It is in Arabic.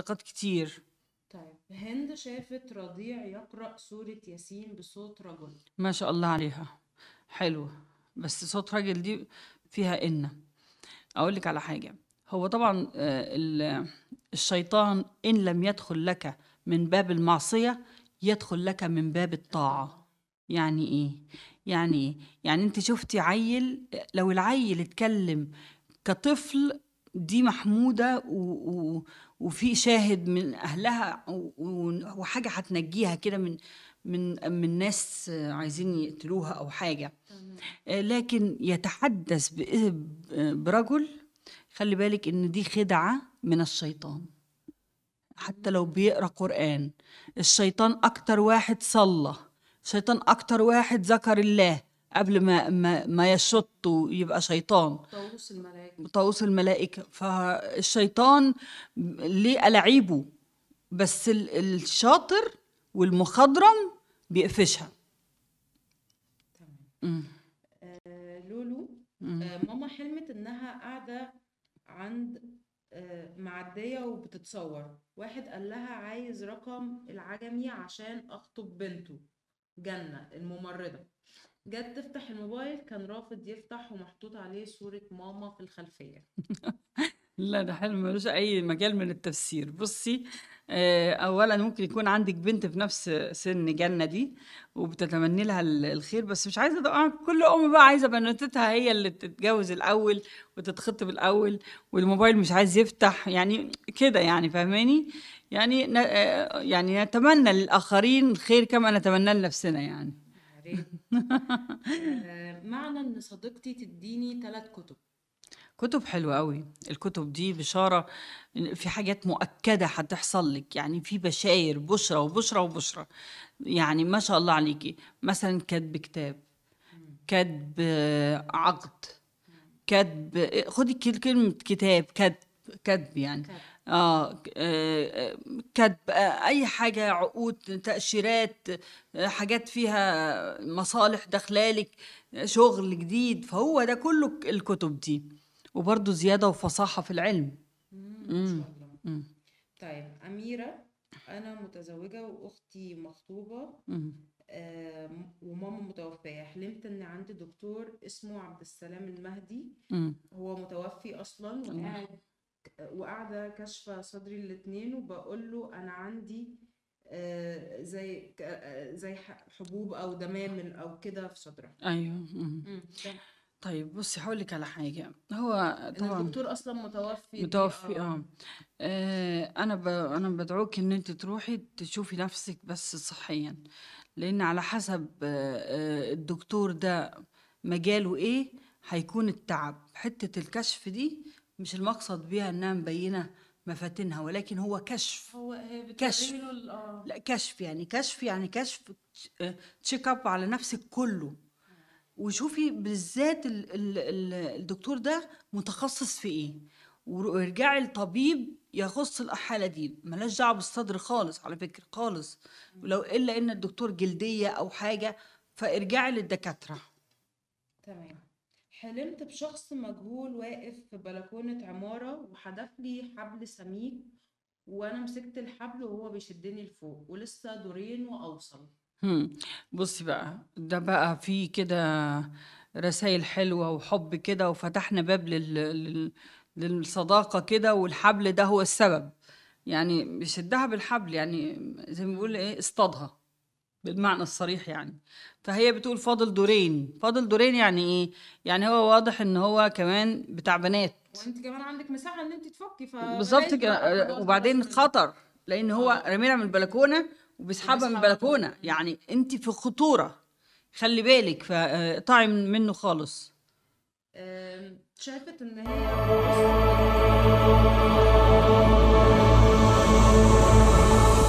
لقد كتير طيب هند شافت رضيع يقرأ سورة ياسين بصوت رجل ما شاء الله عليها حلوة بس صوت راجل دي فيها إن أقول لك على حاجة هو طبعا آه، الشيطان إن لم يدخل لك من باب المعصية يدخل لك من باب الطاعة يعني إيه؟ يعني إيه؟ يعني أنت شفتي عيل لو العيل اتكلم كطفل دي محمودة و... و... وفي شاهد من أهلها و... وحاجة هتنجيها كده من من من ناس عايزين يقتلوها أو حاجة آه، لكن يتحدث برجل خلي بالك إن دي خدعة من الشيطان حتى لو بيقرأ قرآن الشيطان أكتر واحد صلى الشيطان أكتر واحد ذكر الله قبل ما ما, ما يشط ويبقى شيطان طاووس الملائكه طاووس الملائكه فالشيطان ليه ألاعيبه بس الشاطر والمخضرم بيقفشها آه، لولو آه، ماما حلمت انها قاعده عند آه، معديه وبتتصور واحد قال لها عايز رقم العجمي عشان اخطب بنته جنه الممرضه جت تفتح الموبايل كان رافض يفتح ومحطوط عليه صورة ماما في الخلفية لا ده حلم ملوش اي مجال من التفسير بصي آه، اولا ممكن يكون عندك بنت في نفس سن جنة دي وبتتمني لها الخير بس مش عايزه ده كل ام بقى عايزه بنوتتها هي اللي تتجوز الاول وتتخطب الاول والموبايل مش عايز يفتح يعني كده يعني فهماني يعني آه، يعني نتمنى للاخرين الخير كما نتمناه لنفسنا يعني آه، معنى ان صديقتي تديني ثلاث كتب كتب حلوة قوي الكتب دي بشارة في حاجات مؤكدة هتحصل لك يعني في بشاير بشرة وبشرة وبشرة يعني ما شاء الله عليكي مثلا كاتب كتاب كاتب آه، عقد كاتب آه، خدي كلمة كتاب كاتب كاتب يعني كتب. اه كتب آه، آه، آه، اي حاجه عقود تاشيرات حاجات فيها مصالح داخلالك شغل جديد فهو ده كله الكتب دي وبرده زياده وفصاحه في العلم مم. مم. طيب اميره انا متزوجه واختي مخطوبه وماما متوفيه حلمت ان عندي دكتور اسمه عبد السلام المهدي مم. هو متوفي اصلا وقاعد وقاعده كاشفه صدري الاثنين وبقول له انا عندي آه، زي آه، زي حبوب او دمامل او كده في صدري ايوه طيب بصي هقول لك على حاجه هو طبعا الدكتور اصلا متوفي متوفي آه. اه, انا ب... انا بدعوك ان انت تروحي تشوفي نفسك بس صحيا لان على حسب الدكتور ده مجاله ايه هيكون التعب حته الكشف دي مش المقصد بيها انها مبينه مفاتنها ولكن هو كشف هو كشف آه. لا كشف يعني كشف يعني كشف تشيك اب على نفسك كله وشوفي بالذات الدكتور ده متخصص في ايه وارجعي لطبيب يخص الحاله دي ملاش دعوه بالصدر خالص على فكره خالص ولو الا ان الدكتور جلديه او حاجه فارجعي للدكاتره تمام حلمت بشخص مجهول واقف في بلكونة عمارة وحدف لي حبل سميك وأنا مسكت الحبل وهو بيشدني لفوق ولسه دورين وأوصل هم. بصي بقى ده بقى في كده رسائل حلوة وحب كده وفتحنا باب لل... لل... للصداقة كده والحبل ده هو السبب يعني بيشدها بالحبل يعني زي ما بيقول ايه اصطادها بالمعنى الصريح يعني فهي بتقول فاضل دورين فاضل دورين يعني ايه يعني هو واضح ان هو كمان بتاع بنات وانت كمان عندك مساحه ان انت تفكي ف بالظبط كده آه، وبعدين خطر لان هو آه. رميلها من البلكونه وبيسحبها من البلكونه يعني انت في خطوره خلي بالك فطعم آه، منه خالص شافت ان هي